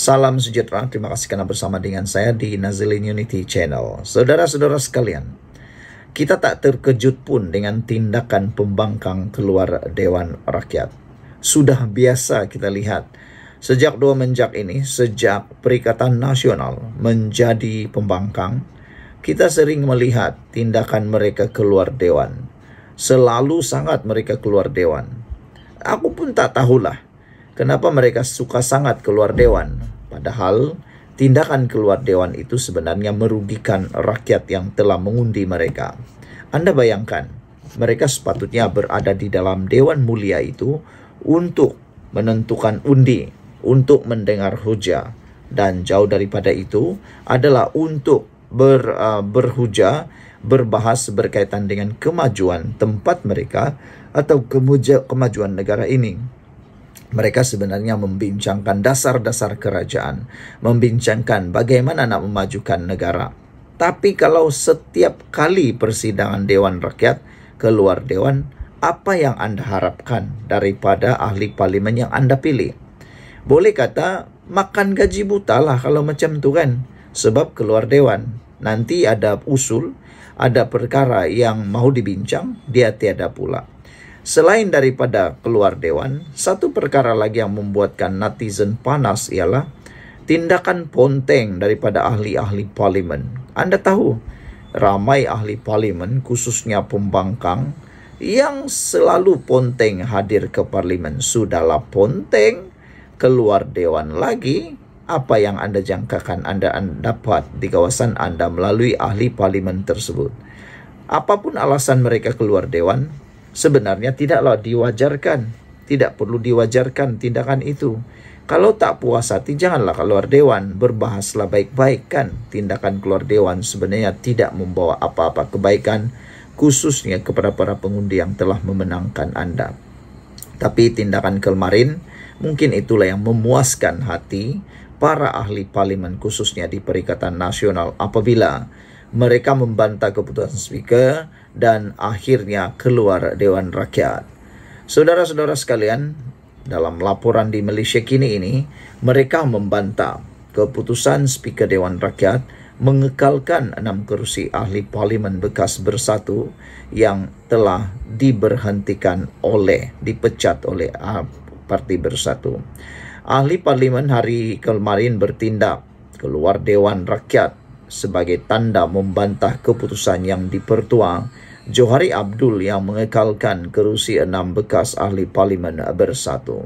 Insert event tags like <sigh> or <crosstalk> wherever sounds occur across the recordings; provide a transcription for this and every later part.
Salam sejahtera, terima kasih karena bersama dengan saya di Nazilin Unity Channel. Saudara-saudara sekalian, kita tak terkejut pun dengan tindakan pembangkang keluar Dewan Rakyat. Sudah biasa kita lihat sejak dua menjak ini, sejak Perikatan Nasional menjadi pembangkang, kita sering melihat tindakan mereka keluar Dewan. Selalu sangat mereka keluar Dewan. Aku pun tak tahulah Kenapa mereka suka sangat keluar dewan? Padahal tindakan keluar dewan itu sebenarnya merugikan rakyat yang telah mengundi mereka. Anda bayangkan, mereka sepatutnya berada di dalam dewan mulia itu untuk menentukan undi, untuk mendengar hujah, dan jauh daripada itu adalah untuk ber, uh, berhujah, berbahas berkaitan dengan kemajuan tempat mereka atau kemajuan negara ini. mereka sebenarnya membincangkan dasar-dasar kerajaan, membincangkan bagaimana nak memajukan negara. Tapi kalau setiap kali persidangan dewan rakyat keluar dewan, apa yang Anda harapkan daripada ahli parlimen yang Anda pilih? Boleh kata makan gaji buta lah kalau macam tu kan. Sebab keluar dewan, nanti ada usul, ada perkara yang mahu dibincang, dia tiada pula. Selain daripada keluar dewan, satu perkara lagi yang membuatkan netizen panas ialah tindakan ponteng daripada ahli-ahli parlimen. Anda tahu, ramai ahli parlimen, khususnya pembangkang, yang selalu ponteng hadir ke parlimen. Sudahlah ponteng, keluar dewan lagi, apa yang Anda jangkakan Anda dapat di kawasan Anda melalui ahli parlimen tersebut. Apapun alasan mereka keluar dewan, Sebenarnya tidaklah diwajarkan, tidak perlu diwajarkan tindakan itu. Kalau tak puas hati janganlah keluar dewan, berbahaslah baik-baik kan. Tindakan keluar dewan sebenarnya tidak membawa apa-apa kebaikan, khususnya kepada para pengundi yang telah memenangkan Anda. Tapi tindakan kemarin mungkin itulah yang memuaskan hati para ahli parlemen khususnya di Perikatan Nasional apabila mereka membantah keputusan speaker dan akhirnya keluar Dewan Rakyat. Saudara-saudara sekalian, dalam laporan di Malaysia kini ini, mereka membantah keputusan Speaker Dewan Rakyat mengekalkan enam kerusi ahli parlimen bekas bersatu yang telah diberhentikan oleh, dipecat oleh ah, parti bersatu. Ahli parlimen hari kemarin bertindak keluar Dewan Rakyat sebagai tanda membantah keputusan yang dipertua, Johari Abdul yang mengekalkan kerusi enam bekas ahli parlimen bersatu.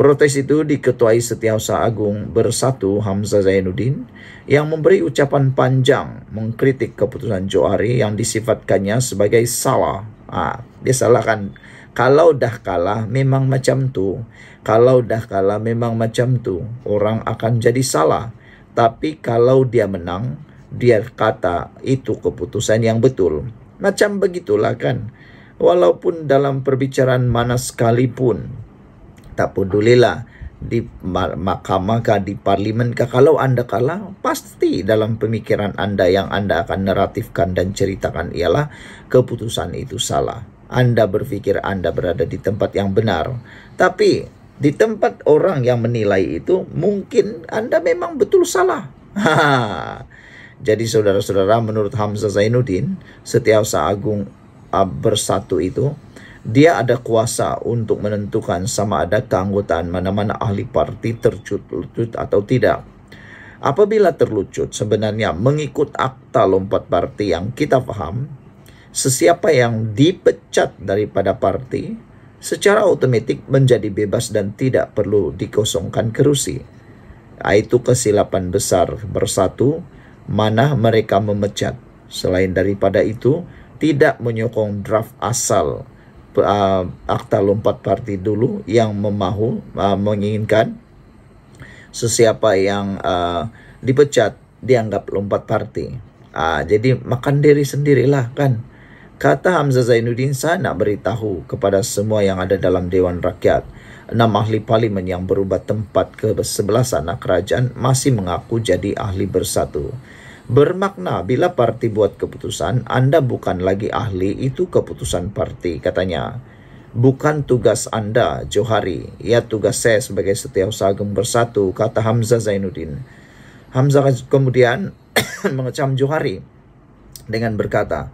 Protes itu diketuai Setiausaha Agung Bersatu Hamzah Zainuddin yang memberi ucapan panjang mengkritik keputusan Johari yang disifatkannya sebagai salah. Ah, dia salahkan. Kalau dah kalah memang macam tu. Kalau dah kalah memang macam tu. Orang akan jadi salah. Tapi kalau dia menang, dia kata itu keputusan yang betul. Macam begitulah kan. Walaupun dalam perbicaraan mana sekalipun, tak pedulilah di mahkamah kah, di parlimen kah, kalau anda kalah, pasti dalam pemikiran anda yang anda akan naratifkan dan ceritakan ialah keputusan itu salah. Anda berpikir Anda berada di tempat yang benar, tapi di tempat orang yang menilai itu mungkin Anda memang betul salah. <laughs> Jadi saudara-saudara menurut Hamzah Zainuddin setiap saagung Bersatu itu dia ada kuasa untuk menentukan sama ada keanggotaan mana-mana ahli parti tercut-lucut atau tidak. Apabila terlucut, sebenarnya mengikut akta lompat parti yang kita paham, sesiapa yang dipecat daripada parti secara otomatis menjadi bebas dan tidak perlu dikosongkan kerusi. Itu kesilapan besar bersatu, mana mereka memecat. Selain daripada itu, tidak menyokong draft asal uh, akta lompat parti dulu yang memahu uh, menginginkan sesiapa yang uh, dipecat dianggap lompat parti. Uh, jadi makan diri sendirilah kan. Kata Hamzah Zainuddin, saya nak beritahu kepada semua yang ada dalam Dewan Rakyat. Enam ahli parlimen yang berubah tempat ke sebelah sana kerajaan masih mengaku jadi ahli bersatu. Bermakna bila parti buat keputusan, anda bukan lagi ahli itu keputusan parti, katanya. Bukan tugas anda, Johari. Ya tugas saya sebagai setiausaha agung bersatu, kata Hamzah Zainuddin. Hamzah kemudian <coughs> mengecam Johari dengan berkata,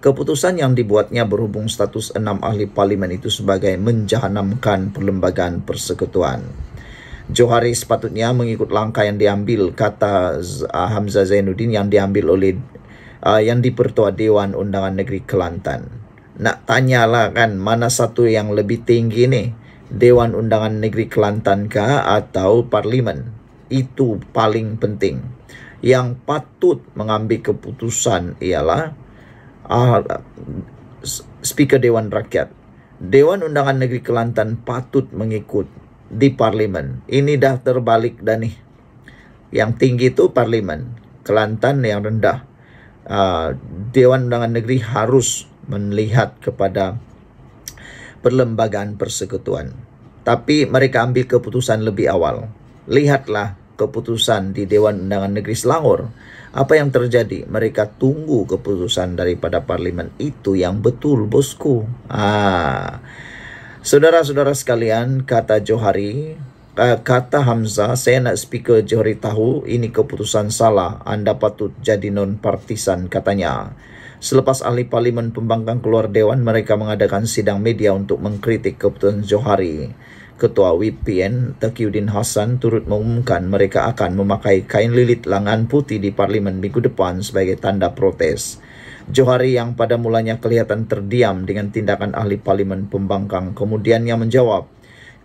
Keputusan yang dibuatnya berhubung status enam ahli parlimen itu sebagai menjahanamkan perlembagaan persekutuan. Johari sepatutnya mengikut langkah yang diambil kata ah, Hamzah Zainuddin yang diambil oleh uh, yang dipertua Dewan Undangan Negeri Kelantan. Nak tanyalah kan mana satu yang lebih tinggi ni? Dewan Undangan Negeri Kelantan ke atau Parlimen? Itu paling penting. Yang patut mengambil keputusan ialah uh, speaker Dewan Rakyat. Dewan Undangan Negeri Kelantan patut mengikut di parlimen. Ini dah terbalik dah nih. Yang tinggi itu parlimen. Kelantan yang rendah. Uh, Dewan Undangan Negeri harus melihat kepada perlembagaan persekutuan. Tapi mereka ambil keputusan lebih awal. Lihatlah keputusan di Dewan Undangan Negeri Selangor. Apa yang terjadi? Mereka tunggu keputusan daripada parlimen itu yang betul, bosku. Ah. Saudara-saudara sekalian, kata Johari, uh, kata Hamzah, saya nak speaker Johari tahu ini keputusan salah. Anda patut jadi non-partisan, katanya. Selepas ahli parlimen pembangkang keluar dewan, mereka mengadakan sidang media untuk mengkritik keputusan Johari. Ketua WPN Takiuddin Hasan turut mengumumkan mereka akan memakai kain lilit lengan putih di parlimen minggu depan sebagai tanda protes. Johari yang pada mulanya kelihatan terdiam dengan tindakan ahli parlimen pembangkang kemudiannya menjawab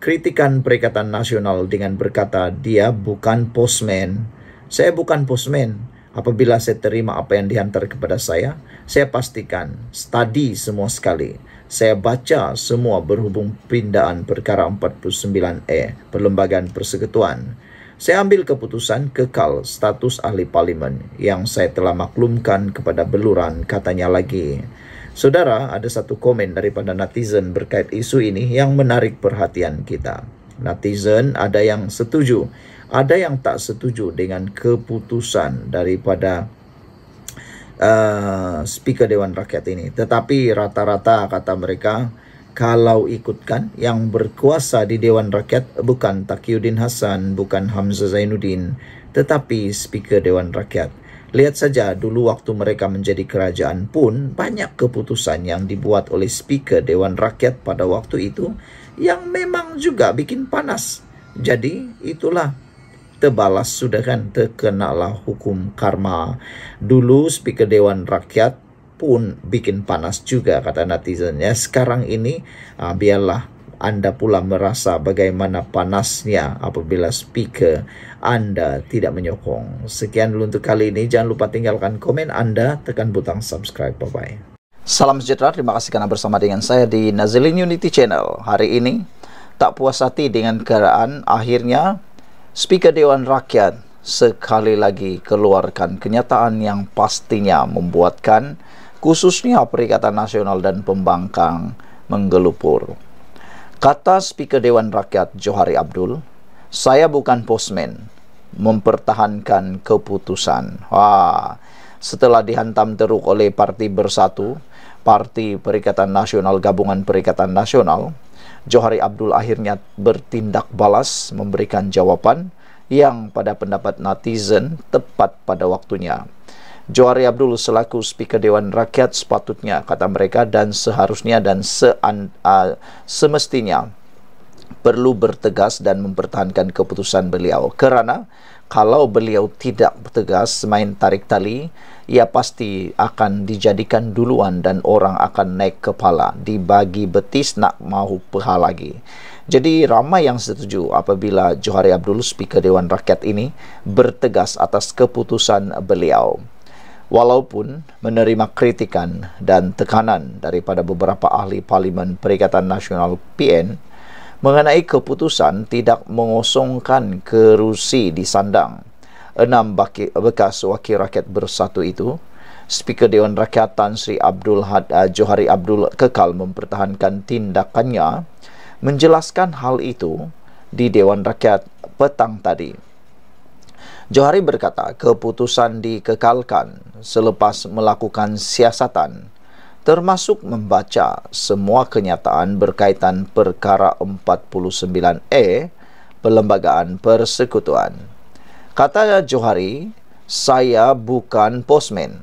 kritikan Perikatan Nasional dengan berkata dia bukan postman. Saya bukan postman. Apabila saya terima apa yang dihantar kepada saya, saya pastikan study semua sekali. saya baca semua berhubung pindaan perkara 49A e, Perlembagaan Persekutuan. Saya ambil keputusan kekal status ahli parlimen yang saya telah maklumkan kepada beluran katanya lagi. Saudara, ada satu komen daripada netizen berkait isu ini yang menarik perhatian kita. Netizen ada yang setuju, ada yang tak setuju dengan keputusan daripada Eh, speaker Dewan Rakyat ini. Tetapi rata-rata kata mereka kalau ikutkan yang berkuasa di Dewan Rakyat bukan Takiyuddin Hasan, bukan Hamzah Zainuddin, tetapi speaker Dewan Rakyat. Lihat saja dulu waktu mereka menjadi kerajaan pun banyak keputusan yang dibuat oleh speaker Dewan Rakyat pada waktu itu yang memang juga bikin panas. Jadi itulah terbalas sudah kan terkenalah hukum karma. Dulu speaker Dewan Rakyat pun bikin panas juga kata netizen ya. Sekarang ini uh, biarlah anda pula merasa bagaimana panasnya apabila speaker anda tidak menyokong. Sekian dulu untuk kali ini. Jangan lupa tinggalkan komen anda. Tekan butang subscribe. Bye-bye. Salam sejahtera. Terima kasih karena bersama dengan saya di Nazilin Unity Channel. Hari ini tak puas hati dengan keadaan akhirnya Speaker Dewan Rakyat sekali lagi keluarkan kenyataan yang pastinya membuatkan khususnya Perikatan Nasional dan Pembangkang menggelupur. Kata Speaker Dewan Rakyat Johari Abdul, saya bukan posmen mempertahankan keputusan. Wah, setelah dihantam teruk oleh Parti Bersatu, Parti Perikatan Nasional Gabungan Perikatan Nasional, Johari Abdul akhirnya bertindak balas memberikan jawaban yang pada pendapat netizen tepat pada waktunya. Johari Abdul selaku speaker Dewan Rakyat sepatutnya kata mereka dan seharusnya dan se uh, semestinya perlu bertegas dan mempertahankan keputusan beliau kerana kalau beliau tidak tegas main tarik tali ia pasti akan dijadikan duluan dan orang akan naik kepala dibagi betis nak mahu peha lagi jadi ramai yang setuju apabila Johari Abdul speaker Dewan Rakyat ini bertegas atas keputusan beliau walaupun menerima kritikan dan tekanan daripada beberapa ahli parlimen Perikatan Nasional PN mengenai keputusan tidak mengosongkan kerusi di sandang. Enam bekas wakil rakyat bersatu itu, Speaker Dewan Rakyat Tan Sri Abdul Had, uh, Johari Abdul kekal mempertahankan tindakannya menjelaskan hal itu di Dewan Rakyat petang tadi. Johari berkata keputusan dikekalkan selepas melakukan siasatan termasuk membaca semua kenyataan berkaitan perkara 49A e, Perlembagaan Persekutuan. Kata Johari, saya bukan postman.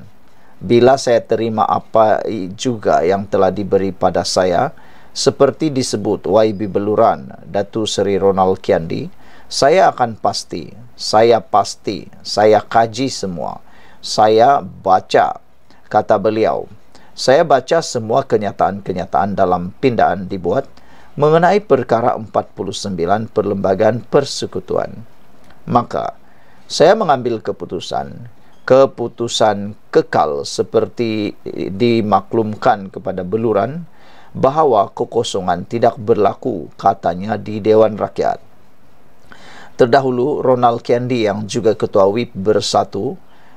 Bila saya terima apa juga yang telah diberi pada saya, seperti disebut YB Beluran, Datu Seri Ronald Kiandi, saya akan pasti, saya pasti, saya kaji semua. Saya baca, kata beliau saya baca semua kenyataan-kenyataan dalam pindaan dibuat mengenai perkara 49 perlembagaan persekutuan. Maka, saya mengambil keputusan, keputusan kekal seperti dimaklumkan kepada beluran, bahawa kekosongan tidak berlaku, katanya di Dewan Rakyat. Terdahulu, Ronald Kennedy yang juga ketua WIP bersatu,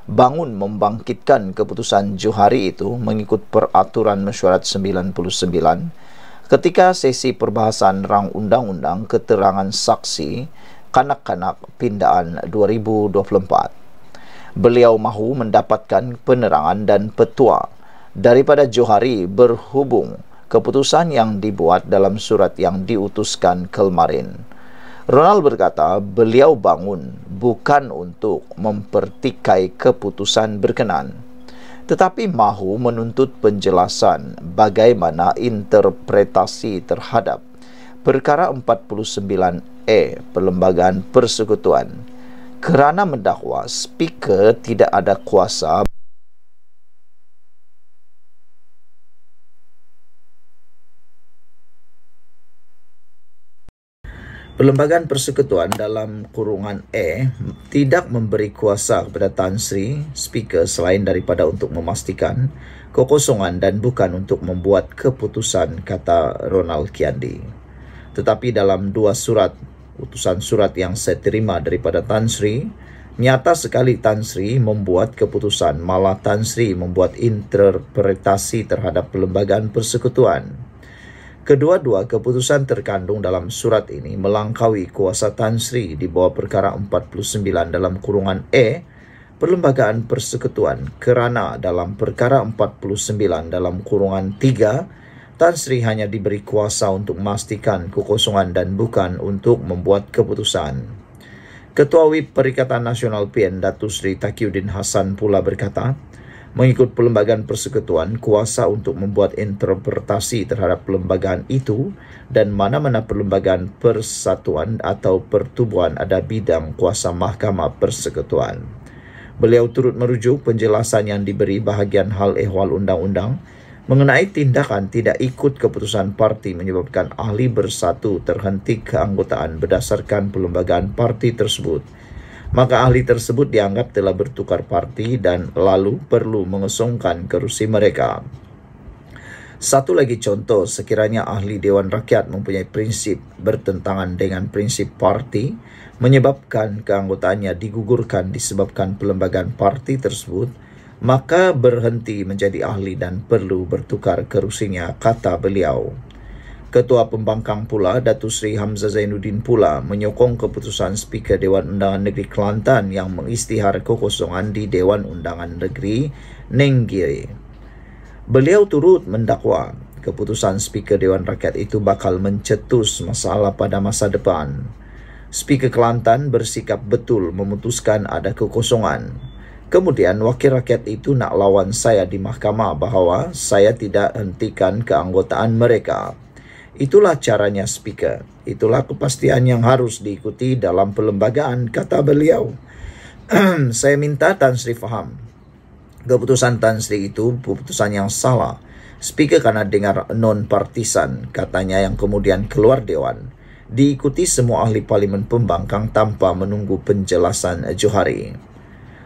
bangun membangkitkan keputusan Johari itu mengikut peraturan mesyuarat 99 ketika sesi perbahasan rang undang-undang keterangan saksi kanak-kanak pindaan 2024. Beliau mahu mendapatkan penerangan dan petua daripada Johari berhubung keputusan yang dibuat dalam surat yang diutuskan kemarin. Ronald berkata beliau bangun bukan untuk mempertikai keputusan berkenan tetapi mahu menuntut penjelasan bagaimana interpretasi terhadap perkara 49E Perlembagaan Persekutuan kerana mendakwa speaker tidak ada kuasa Perlembagaan Persekutuan dalam kurungan E tidak memberi kuasa kepada Tan Sri, speaker selain daripada untuk memastikan kekosongan dan bukan untuk membuat keputusan kata Ronald Kiandi. Tetapi dalam dua surat, putusan surat yang saya terima daripada Tan Sri, nyata sekali Tan Sri membuat keputusan, malah Tan Sri membuat interpretasi terhadap perlembagaan persekutuan. Kedua-dua keputusan terkandung dalam surat ini melangkaui kuasa Tan Sri di bawah perkara 49 dalam kurungan E, Perlembagaan Persekutuan kerana dalam perkara 49 dalam kurungan 3, Tan Sri hanya diberi kuasa untuk memastikan kekosongan dan bukan untuk membuat keputusan. Ketua WIP Perikatan Nasional PN Datu Sri Takiuddin Hasan pula berkata, mengikut pelembagaan Persekutuan kuasa untuk membuat interpretasi terhadap pelembagaan itu dan mana-mana pelembagaan persatuan atau pertubuhan ada bidang kuasa Mahkamah Persekutuan. Beliau turut merujuk penjelasan yang diberi bahagian hal ehwal undang-undang mengenai tindakan tidak ikut keputusan parti menyebabkan ahli bersatu terhenti keanggotaan berdasarkan pelembagaan parti tersebut maka ahli tersebut dianggap telah bertukar parti dan lalu perlu mengesongkan kerusi mereka. Satu lagi contoh, sekiranya ahli Dewan Rakyat mempunyai prinsip bertentangan dengan prinsip parti, menyebabkan keanggotaannya digugurkan disebabkan pelembagaan parti tersebut, maka berhenti menjadi ahli dan perlu bertukar kerusinya, kata beliau. Ketua Pembangkang pula, Datu Seri Hamzah Zainuddin pula menyokong keputusan Speaker Dewan Undangan Negeri Kelantan yang mengisytihar kekosongan di Dewan Undangan Negeri Nenggiri. Beliau turut mendakwa keputusan Speaker Dewan Rakyat itu bakal mencetus masalah pada masa depan. Speaker Kelantan bersikap betul memutuskan ada kekosongan. Kemudian wakil rakyat itu nak lawan saya di mahkamah bahawa saya tidak hentikan keanggotaan mereka. Itulah caranya speaker. Itulah kepastian yang harus diikuti dalam pelembagaan, kata beliau. <clears throat> Saya minta Tan Sri faham. Keputusan Tan Sri itu keputusan yang salah. Speaker karena dengar non-partisan, katanya yang kemudian keluar dewan. Diikuti semua ahli parlimen pembangkang tanpa menunggu penjelasan Johari.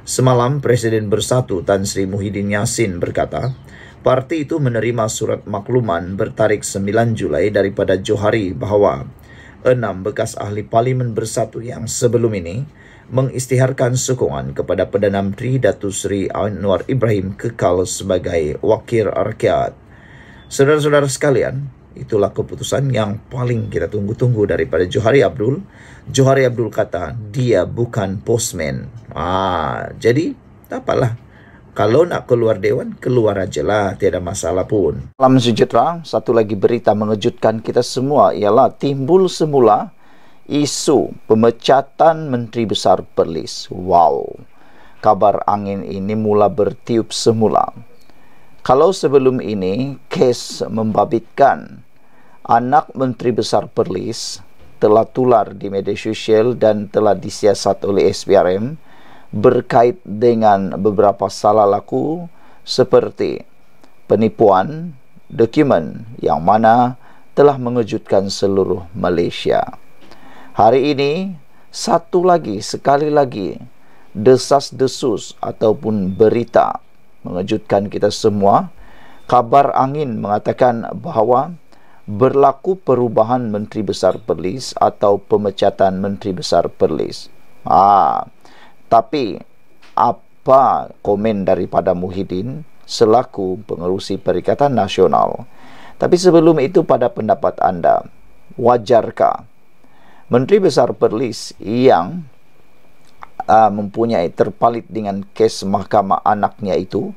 Semalam Presiden Bersatu Tan Sri Muhyiddin Yassin berkata, Parti itu menerima surat makluman bertarik 9 Julai daripada Johari bahawa enam bekas ahli parlimen bersatu yang sebelum ini mengistiharkan sokongan kepada Perdana Menteri Datuk Seri Anwar Ibrahim kekal sebagai wakil rakyat. Saudara-saudara sekalian, itulah keputusan yang paling kita tunggu-tunggu daripada Johari Abdul. Johari Abdul kata, dia bukan postman. Ah, jadi, tak apalah. Kalau nak keluar dewan, keluar aja lah. Tiada masalah pun. Salam sejahtera. Satu lagi berita mengejutkan kita semua ialah timbul semula isu pemecatan Menteri Besar Perlis. Wow. Kabar angin ini mula bertiup semula. Kalau sebelum ini kes membabitkan anak Menteri Besar Perlis telah tular di media sosial dan telah disiasat oleh SPRM, berkait dengan beberapa salah laku seperti penipuan dokumen yang mana telah mengejutkan seluruh Malaysia. Hari ini satu lagi sekali lagi desas-desus ataupun berita mengejutkan kita semua. Kabar angin mengatakan bahawa berlaku perubahan Menteri Besar Perlis atau pemecatan Menteri Besar Perlis. Ah, tapi apa komen daripada Muhyiddin selaku pengerusi Perikatan Nasional? Tapi sebelum itu pada pendapat anda, wajarkah Menteri Besar Perlis yang uh, mempunyai terpalit dengan kes mahkamah anaknya itu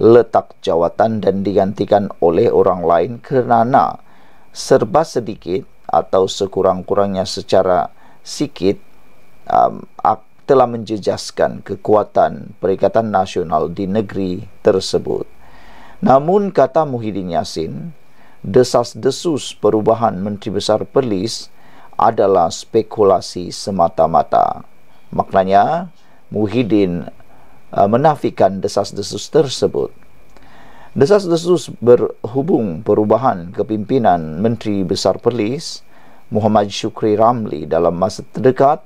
letak jawatan dan digantikan oleh orang lain kerana serba sedikit atau sekurang-kurangnya secara sikit um, telah menjejaskan kekuatan Perikatan Nasional di negeri tersebut. Namun kata Muhyiddin Yassin, desas-desus perubahan Menteri Besar Perlis adalah spekulasi semata-mata. Maknanya, Muhyiddin uh, menafikan desas-desus tersebut. Desas-desus berhubung perubahan kepimpinan Menteri Besar Perlis, Muhammad Syukri Ramli dalam masa terdekat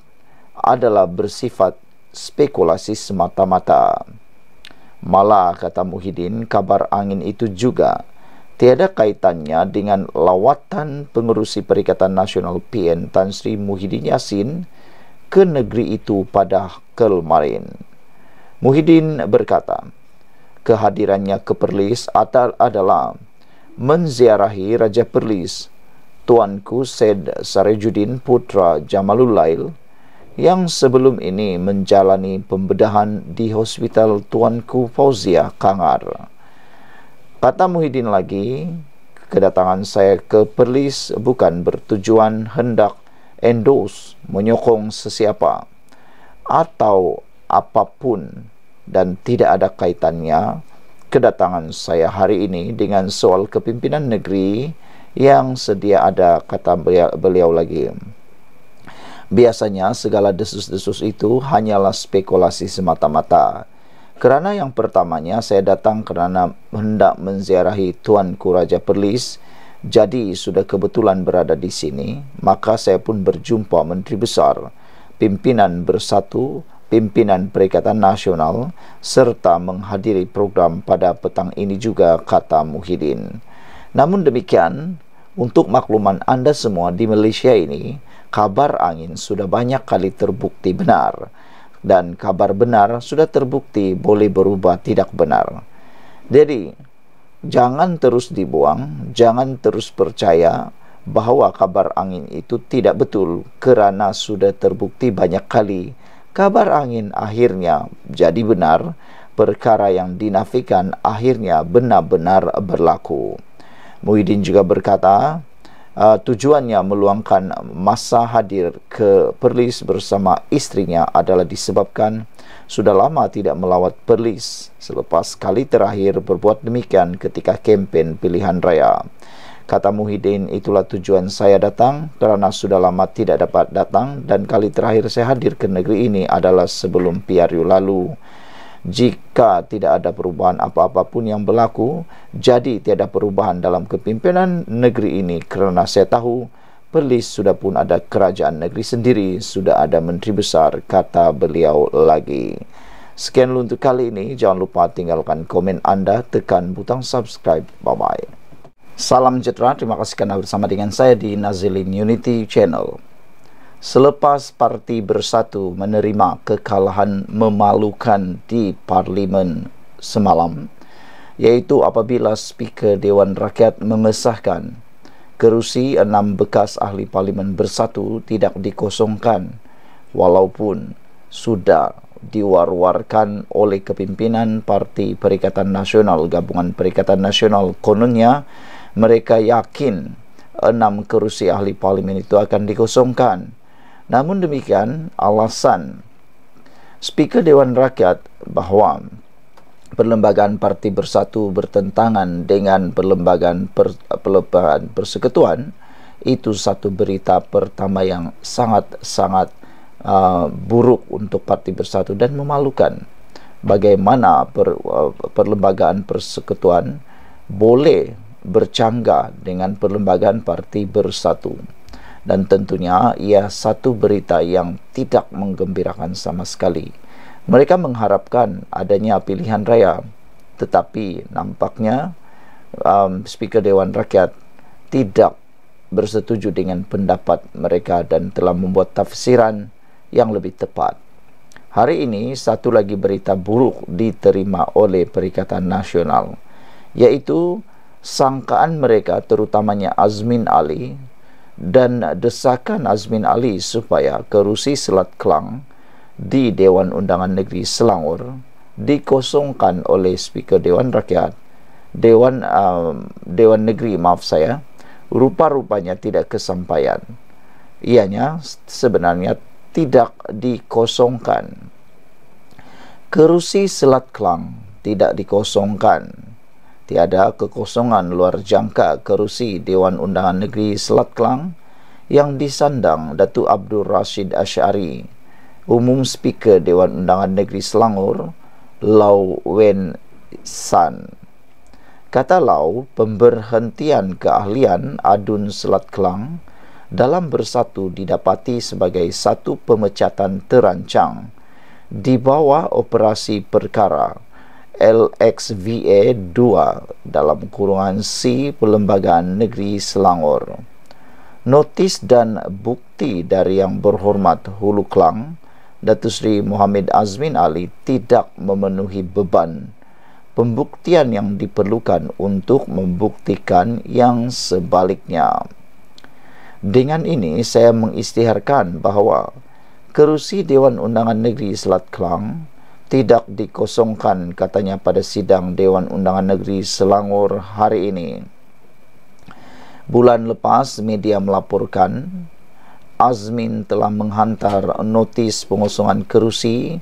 adalah bersifat spekulasi semata-mata. Malah kata Muhyiddin, kabar angin itu juga tiada kaitannya dengan lawatan pengurusi Perikatan Nasional PN Tan Sri Muhyiddin Yassin ke negeri itu pada kelmarin. Muhyiddin berkata, kehadirannya ke Perlis adalah menziarahi Raja Perlis, Tuanku Syed Sarajuddin Putra Jamalulail yang sebelum ini menjalani pembedahan di Hospital Tuanku Fauzia Kangar. Kata Muhyiddin lagi, kedatangan saya ke Perlis bukan bertujuan hendak endorse, menyokong sesiapa atau apapun dan tidak ada kaitannya kedatangan saya hari ini dengan soal kepimpinan negeri yang sedia ada kata beliau lagi. Biasanya segala desus-desus itu hanyalah spekulasi semata-mata. Kerana yang pertamanya saya datang kerana hendak menziarahi Tuan Kuraja Perlis, jadi sudah kebetulan berada di sini, maka saya pun berjumpa Menteri Besar, Pimpinan Bersatu, Pimpinan Perikatan Nasional, serta menghadiri program pada petang ini juga, kata Muhyiddin. Namun demikian, untuk makluman anda semua di Malaysia ini, kabar angin sudah banyak kali terbukti benar dan kabar benar sudah terbukti boleh berubah tidak benar. Jadi jangan terus dibuang, jangan terus percaya bahwa kabar angin itu tidak betul kerana sudah terbukti banyak kali kabar angin akhirnya jadi benar, perkara yang dinafikan akhirnya benar-benar berlaku. Muhyiddin juga berkata, uh, tujuannya meluangkan masa hadir ke Perlis bersama istrinya adalah disebabkan sudah lama tidak melawat Perlis selepas kali terakhir berbuat demikian ketika kempen pilihan raya. Kata Muhyiddin, itulah tujuan saya datang kerana sudah lama tidak dapat datang dan kali terakhir saya hadir ke negeri ini adalah sebelum PRU lalu jika tidak ada perubahan apa-apa pun yang berlaku, jadi tiada perubahan dalam kepimpinan negeri ini kerana saya tahu Perlis sudah pun ada kerajaan negeri sendiri, sudah ada menteri besar, kata beliau lagi. Sekian dulu untuk kali ini, jangan lupa tinggalkan komen anda, tekan butang subscribe. Bye-bye. Salam sejahtera, terima kasih kerana bersama dengan saya di Nazilin Unity Channel selepas parti bersatu menerima kekalahan memalukan di parlimen semalam iaitu apabila speaker dewan rakyat memesahkan kerusi enam bekas ahli parlimen bersatu tidak dikosongkan walaupun sudah diwar-warkan oleh kepimpinan Parti Perikatan Nasional Gabungan Perikatan Nasional kononnya mereka yakin enam kerusi ahli parlimen itu akan dikosongkan Namun demikian, alasan Speaker Dewan Rakyat bahawa Perlembagaan Parti Bersatu bertentangan dengan Perlembagaan, per, perlembagaan Persekutuan itu satu berita pertama yang sangat-sangat uh, buruk untuk Parti Bersatu dan memalukan bagaimana per, uh, Perlembagaan Persekutuan boleh bercanggah dengan Perlembagaan Parti Bersatu dan tentunya ia satu berita yang tidak menggembirakan sama sekali. Mereka mengharapkan adanya pilihan raya, tetapi nampaknya um, Speaker Dewan Rakyat tidak bersetuju dengan pendapat mereka dan telah membuat tafsiran yang lebih tepat. Hari ini satu lagi berita buruk diterima oleh Perikatan Nasional, yaitu sangkaan mereka terutamanya Azmin Ali dan desakan Azmin Ali supaya kerusi Selat Kelang di Dewan Undangan Negeri Selangor dikosongkan oleh Speaker Dewan Rakyat Dewan uh, Dewan Negeri maaf saya rupa-rupanya tidak kesampaian ianya sebenarnya tidak dikosongkan kerusi Selat Kelang tidak dikosongkan tiada kekosongan luar jangka kerusi Dewan Undangan Negeri Selat Kelang yang disandang Datu Abdul Rashid Ashari, Umum Speaker Dewan Undangan Negeri Selangor, Lau Wen San. Kata Lau, pemberhentian keahlian Adun Selat Kelang dalam bersatu didapati sebagai satu pemecatan terancang di bawah operasi perkara. LXVA 2 dalam kurungan C Perlembagaan Negeri Selangor. Notis dan bukti dari yang berhormat Hulu Kelang, Datu Sri Muhammad Azmin Ali tidak memenuhi beban pembuktian yang diperlukan untuk membuktikan yang sebaliknya. Dengan ini saya mengistiharkan bahawa kerusi Dewan Undangan Negeri Selat Kelang tidak dikosongkan katanya pada sidang Dewan Undangan Negeri Selangor hari ini. Bulan lepas media melaporkan Azmin telah menghantar notis pengosongan kerusi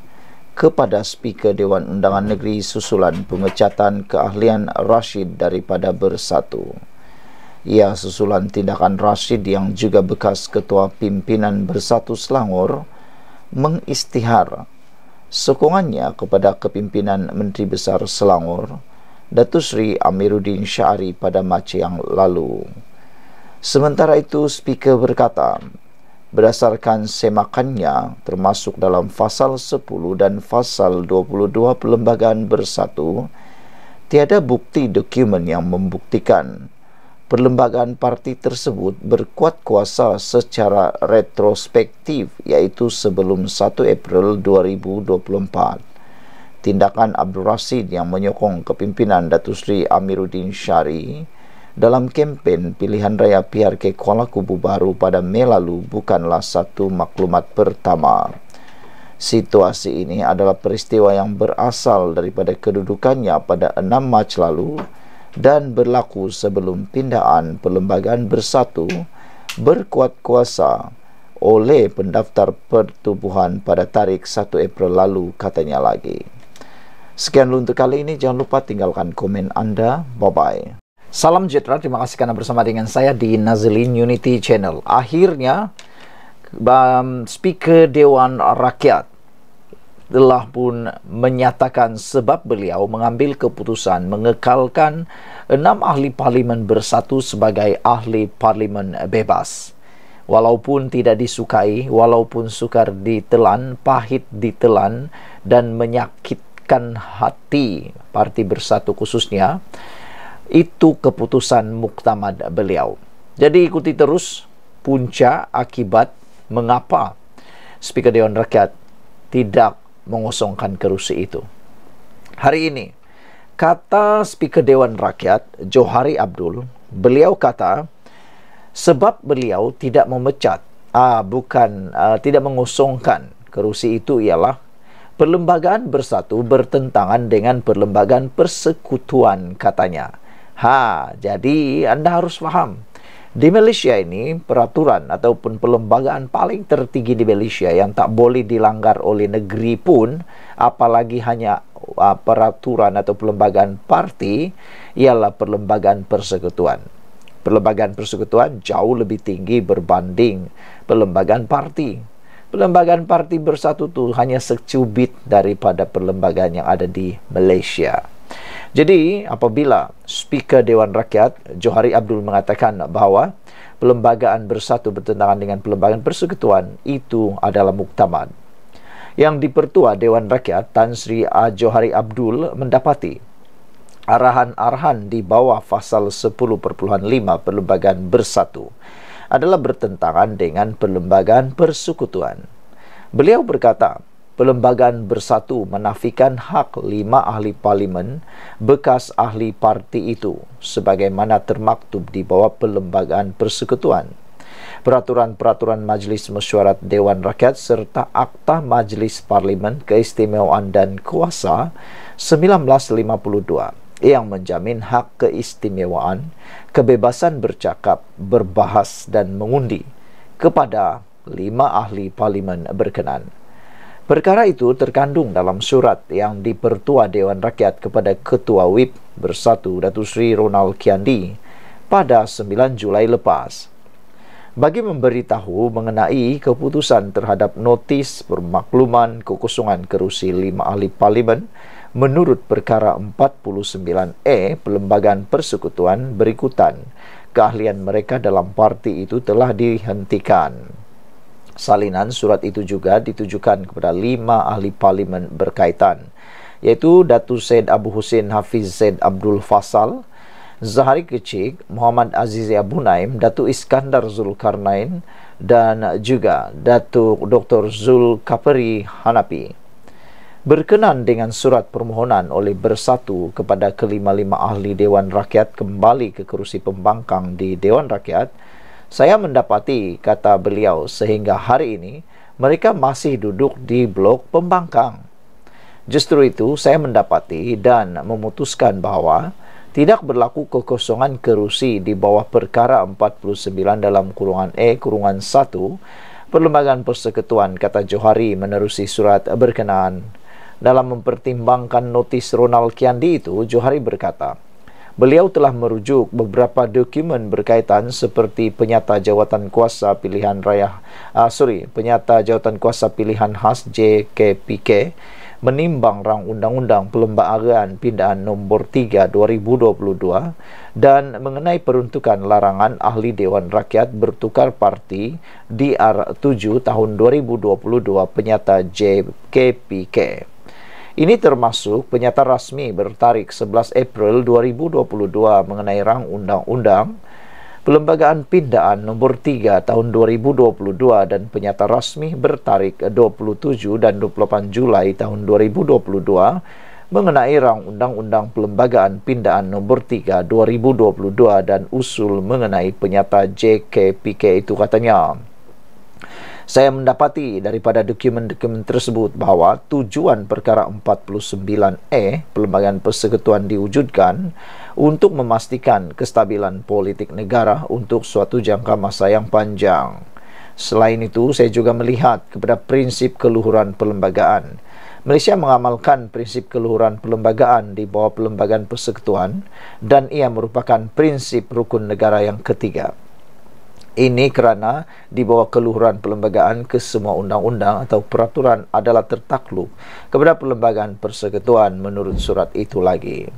kepada Speaker Dewan Undangan Negeri susulan pengecatan keahlian Rashid daripada Bersatu. Ia susulan tindakan Rashid yang juga bekas Ketua Pimpinan Bersatu Selangor mengistihar sokongannya kepada kepimpinan Menteri Besar Selangor, Datu Sri Amiruddin Syari pada Macai yang lalu. Sementara itu, Speaker berkata, berdasarkan semakannya termasuk dalam Fasal 10 dan Fasal 22 Perlembagaan Bersatu, tiada bukti dokumen yang membuktikan perlembagaan parti tersebut berkuat kuasa secara retrospektif iaitu sebelum 1 April 2024. Tindakan Abdul Rashid yang menyokong kepimpinan Datuk Sri Amiruddin Syari dalam kempen pilihan raya PRK Kuala Kubu Baru pada Mei lalu bukanlah satu maklumat pertama. Situasi ini adalah peristiwa yang berasal daripada kedudukannya pada 6 Mac lalu dan berlaku sebelum tindaan perlembagaan bersatu berkuat kuasa oleh pendaftar pertubuhan pada tarikh 1 April lalu katanya lagi. Sekian dulu untuk kali ini. Jangan lupa tinggalkan komen anda. Bye-bye. Salam Jetra. Terima kasih karena bersama dengan saya di Nazilin Unity Channel. Akhirnya, um, Speaker Dewan Rakyat telah pun menyatakan sebab beliau mengambil keputusan mengekalkan enam ahli parlimen bersatu sebagai ahli parlimen bebas. Walaupun tidak disukai, walaupun sukar ditelan, pahit ditelan dan menyakitkan hati parti bersatu khususnya, itu keputusan muktamad beliau. Jadi ikuti terus punca akibat mengapa Speaker Dewan Rakyat tidak mengosongkan kerusi itu. Hari ini, kata Speaker Dewan Rakyat Johari Abdul, beliau kata sebab beliau tidak memecat, ah bukan ah, tidak mengosongkan kerusi itu ialah perlembagaan bersatu bertentangan dengan perlembagaan persekutuan katanya. Ha, jadi anda harus faham Di Malaysia ini peraturan ataupun perlembagaan paling tertinggi di Malaysia yang tak boleh dilanggar oleh negeri pun apalagi hanya uh, peraturan atau perlembagaan parti ialah perlembagaan persekutuan. Perlembagaan persekutuan jauh lebih tinggi berbanding perlembagaan parti. Perlembagaan parti bersatu itu hanya secubit daripada perlembagaan yang ada di Malaysia. Jadi apabila Speaker Dewan Rakyat Johari Abdul mengatakan bahawa pelembagaan Bersatu bertentangan dengan pelembagaan Persekutuan itu adalah muktamad. Yang dipertua Dewan Rakyat Tan Sri A. Johari Abdul mendapati arahan-arahan di bawah Fasal 10.5 pelembagaan Bersatu adalah bertentangan dengan pelembagaan Persekutuan. Beliau berkata, Perlembagaan Bersatu menafikan hak lima ahli parlimen bekas ahli parti itu sebagaimana termaktub di bawah Perlembagaan Persekutuan. Peraturan-peraturan Majlis Mesyuarat Dewan Rakyat serta Akta Majlis Parlimen Keistimewaan dan Kuasa 1952 yang menjamin hak keistimewaan, kebebasan bercakap, berbahas dan mengundi kepada lima ahli parlimen berkenan. Perkara itu terkandung dalam surat yang dipertua Dewan Rakyat kepada Ketua WIP Bersatu Datu Sri Ronald Kiandi pada 9 Julai lepas. Bagi memberitahu mengenai keputusan terhadap notis permakluman kekosongan kerusi lima ahli parlimen menurut perkara 49E Pelembagaan Persekutuan berikutan, keahlian mereka dalam parti itu telah dihentikan salinan surat itu juga ditujukan kepada lima ahli parlimen berkaitan yaitu Datu Said Abu Hussein Hafiz Said Abdul Fasal, Zahari Kecik, Muhammad Aziz Abu Naim, Datu Iskandar Zulkarnain dan juga Datu Dr. Zul Kaperi Hanapi. Berkenan dengan surat permohonan oleh Bersatu kepada kelima-lima ahli Dewan Rakyat kembali ke kerusi pembangkang di Dewan Rakyat, saya mendapati, kata beliau, sehingga hari ini mereka masih duduk di blok pembangkang. Justru itu saya mendapati dan memutuskan bahwa tidak berlaku kekosongan kerusi di bawah perkara 49 dalam kurungan E kurungan 1 Perlembagaan Persekutuan kata Johari menerusi surat berkenaan dalam mempertimbangkan notis Ronald Kiandi itu Johari berkata Beliau telah merujuk beberapa dokumen berkaitan seperti penyata jawatan kuasa pilihan raya, uh, sorry, penyata jawatan kuasa pilihan khas JKPK menimbang rang undang-undang pelembagaan pindaan nombor 3 2022 dan mengenai peruntukan larangan ahli Dewan Rakyat bertukar parti DR7 tahun 2022 penyata JKPK. Ini termasuk pernyataan rasmi bertarik 11 April 2022 mengenai rang undang-undang Perlembagaan Pindaan Nombor 3 Tahun 2022 dan pernyataan rasmi bertarik 27 dan 28 Julai Tahun 2022 mengenai rang undang-undang Perlembagaan Pindaan Nombor 3 2022 dan usul mengenai penyata JKPK itu katanya saya mendapati daripada dokumen-dokumen tersebut bahawa tujuan perkara 49E Perlembagaan Persekutuan diwujudkan untuk memastikan kestabilan politik negara untuk suatu jangka masa yang panjang. Selain itu, saya juga melihat kepada prinsip keluhuran perlembagaan. Malaysia mengamalkan prinsip keluhuran perlembagaan di bawah Perlembagaan Persekutuan dan ia merupakan prinsip rukun negara yang ketiga. Ini kerana di bawah keluhuran perlembagaan ke semua undang-undang atau peraturan adalah tertakluk kepada perlembagaan persekutuan menurut surat itu lagi.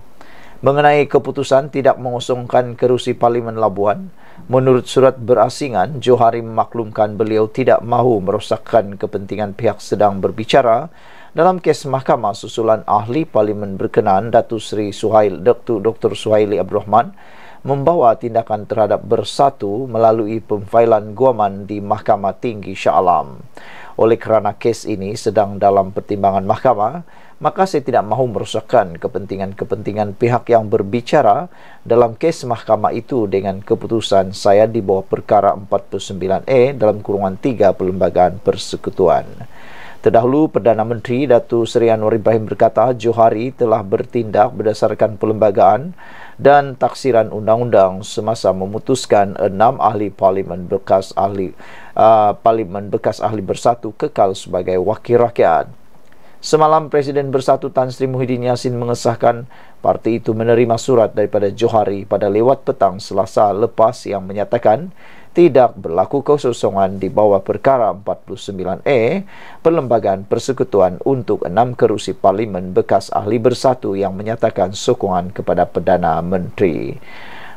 Mengenai keputusan tidak mengosongkan kerusi Parlimen Labuan, menurut surat berasingan, Johari memaklumkan beliau tidak mahu merosakkan kepentingan pihak sedang berbicara dalam kes mahkamah susulan ahli Parlimen berkenaan Datu Sri Suhail, Dr. Suhaili Abdul Rahman membawa tindakan terhadap bersatu melalui pemfailan guaman di Mahkamah Tinggi Shah Alam. Oleh kerana kes ini sedang dalam pertimbangan mahkamah, maka saya tidak mahu merosakkan kepentingan-kepentingan pihak yang berbicara dalam kes mahkamah itu dengan keputusan saya di bawah perkara 49A e dalam kurungan 3 Perlembagaan Persekutuan. Terdahulu, Perdana Menteri Datu Seri Anwar Ibrahim berkata Johari telah bertindak berdasarkan perlembagaan dan taksiran undang-undang semasa memutuskan enam ahli parlimen bekas ahli uh, parlimen bekas ahli bersatu kekal sebagai wakil rakyat. Semalam Presiden Bersatu Tan Sri Muhyiddin Yassin mengesahkan parti itu menerima surat daripada Johari pada lewat petang Selasa lepas yang menyatakan tidak berlaku kesusungan di bawah perkara 49 e Perlembagaan Persekutuan untuk enam kerusi parlimen bekas ahli bersatu yang menyatakan sokongan kepada Perdana Menteri.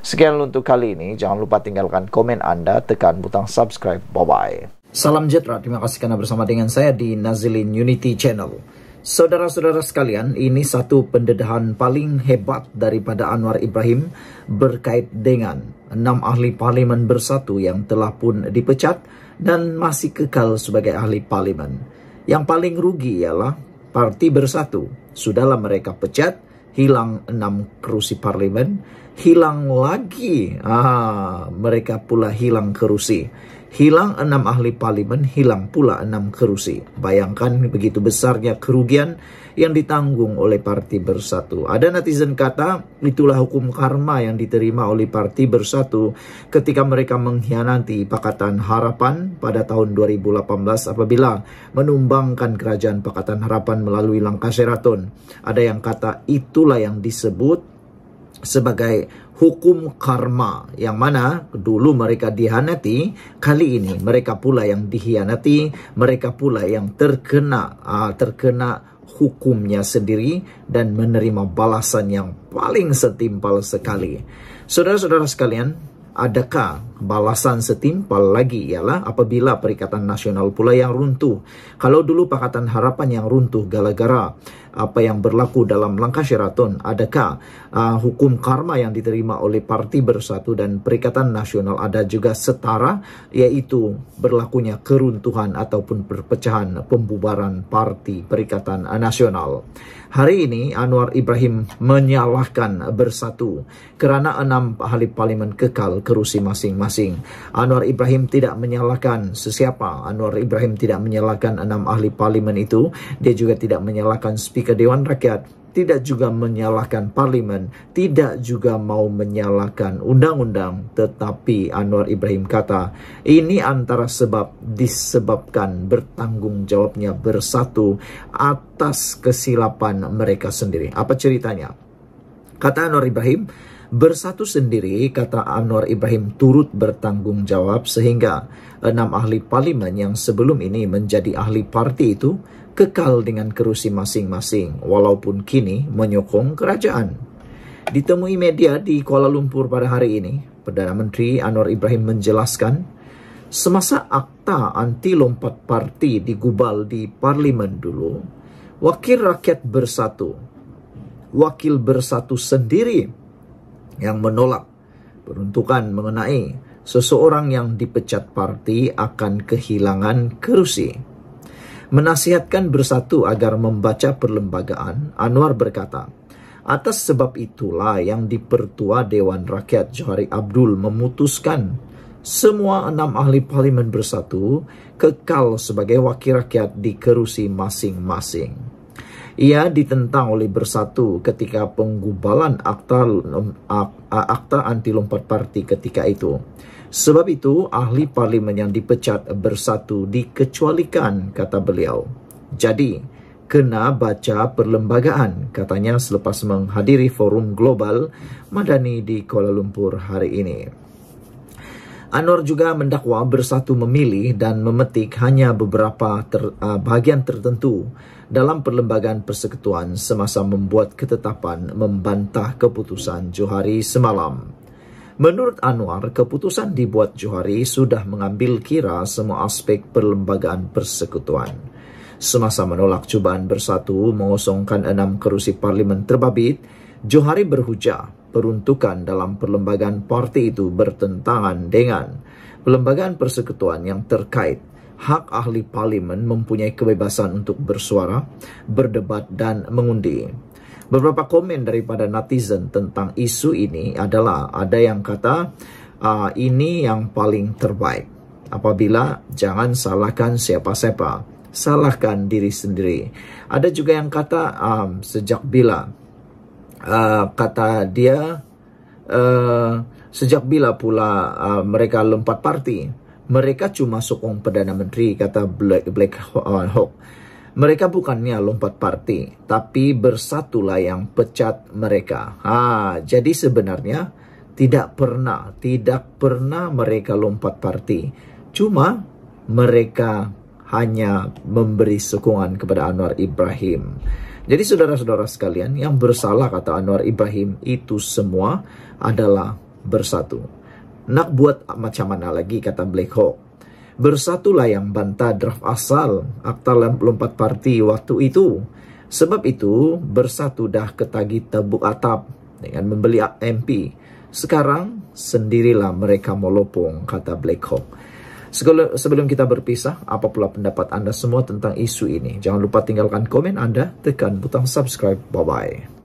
Sekian untuk kali ini. Jangan lupa tinggalkan komen anda, tekan butang subscribe. Bye-bye. Salam sejahtera. Terima kasih kerana bersama dengan saya di Nazilin Unity Channel. Saudara-saudara sekalian, ini satu pendedahan paling hebat daripada Anwar Ibrahim berkait dengan enam ahli parlimen bersatu yang telah pun dipecat dan masih kekal sebagai ahli parlimen. Yang paling rugi ialah parti bersatu. Sudahlah mereka pecat, hilang enam kerusi parlimen, hilang lagi. Ah, mereka pula hilang kerusi. hilang enam ahli parlemen, hilang pula enam kerusi. Bayangkan begitu besarnya kerugian yang ditanggung oleh Parti Bersatu. Ada netizen kata, itulah hukum karma yang diterima oleh Parti Bersatu ketika mereka mengkhianati Pakatan Harapan pada tahun 2018 apabila menumbangkan Kerajaan Pakatan Harapan melalui langkah Sheraton. Ada yang kata itulah yang disebut sebagai hukum karma yang mana dulu mereka dihianati kali ini mereka pula yang dihianati mereka pula yang terkena ah, terkena hukumnya sendiri dan menerima balasan yang paling setimpal sekali saudara-saudara sekalian adakah balasan setimpal lagi ialah apabila Perikatan Nasional pula yang runtuh. Kalau dulu Pakatan Harapan yang runtuh gara-gara apa yang berlaku dalam langkah Sheraton, adakah uh, hukum karma yang diterima oleh Parti Bersatu dan Perikatan Nasional ada juga setara yaitu berlakunya keruntuhan ataupun perpecahan pembubaran Parti Perikatan Nasional. Hari ini Anwar Ibrahim menyalahkan Bersatu kerana enam ahli parlimen kekal kerusi masing-masing masing-masing. Anwar Ibrahim tidak menyalahkan sesiapa. Anwar Ibrahim tidak menyalahkan enam ahli parlimen itu. Dia juga tidak menyalahkan Speaker Dewan Rakyat tidak juga menyalahkan parlimen, tidak juga mau menyalahkan undang-undang, tetapi Anwar Ibrahim kata, ini antara sebab disebabkan bertanggung jawabnya bersatu atas kesilapan mereka sendiri. Apa ceritanya? Kata Anwar Ibrahim, bersatu sendiri kata Anwar Ibrahim turut bertanggung jawab sehingga enam ahli parlimen yang sebelum ini menjadi ahli parti itu kekal dengan kerusi masing-masing walaupun kini menyokong kerajaan. Ditemui media di Kuala Lumpur pada hari ini, Perdana Menteri Anwar Ibrahim menjelaskan semasa akta anti lompat parti digubal di parlimen dulu, wakil rakyat bersatu Wakil bersatu sendiri yang menolak peruntukan mengenai seseorang yang dipecat parti akan kehilangan kerusi. Menasihatkan bersatu agar membaca perlembagaan, Anwar berkata, Atas sebab itulah yang dipertua Dewan Rakyat Johari Abdul memutuskan semua enam ahli parlimen bersatu kekal sebagai wakil rakyat di kerusi masing-masing. Ia ditentang oleh Bersatu ketika penggubalan akta akta anti lompat parti ketika itu. Sebab itu ahli parlimen yang dipecat Bersatu dikecualikan kata beliau. Jadi kena baca perlembagaan katanya selepas menghadiri forum global Madani di Kuala Lumpur hari ini. Anwar juga mendakwa bersatu memilih dan memetik hanya beberapa ter, uh, bahagian tertentu dalam perlembagaan persekutuan semasa membuat ketetapan membantah keputusan Johari semalam. Menurut Anwar, keputusan dibuat Johari sudah mengambil kira semua aspek perlembagaan persekutuan. Semasa menolak cubaan bersatu mengosongkan enam kerusi parlimen terbabit, Johari berhujah peruntukan dalam perlembagaan parti itu bertentangan dengan perlembagaan persekutuan yang terkait hak ahli parlimen mempunyai kebebasan untuk bersuara, berdebat dan mengundi. Beberapa komen daripada netizen tentang isu ini adalah ada yang kata uh, ini yang paling terbaik. Apabila jangan salahkan siapa-siapa, salahkan diri sendiri. Ada juga yang kata um, sejak bila uh, kata dia uh, sejak bila pula uh, mereka lompat parti mereka cuma sokong perdana menteri kata Black Black Hawk mereka bukannya lompat parti tapi bersatulah yang pecat mereka jadi sebenarnya tidak pernah tidak pernah mereka lompat parti cuma mereka hanya memberi sokongan kepada Anwar Ibrahim jadi saudara-saudara sekalian, yang bersalah kata Anwar Ibrahim itu semua adalah bersatu. Nak buat macam mana lagi kata Black Hawk. Bersatulah yang bantah draft asal akta lompat parti waktu itu. Sebab itu bersatu dah ketagi tabuk atap dengan membeli MP. Sekarang sendirilah mereka melopong kata Black Hawk. Sebelum kita berpisah, apa pula pendapat anda semua tentang isu ini? Jangan lupa tinggalkan komen anda, tekan butang subscribe. Bye-bye.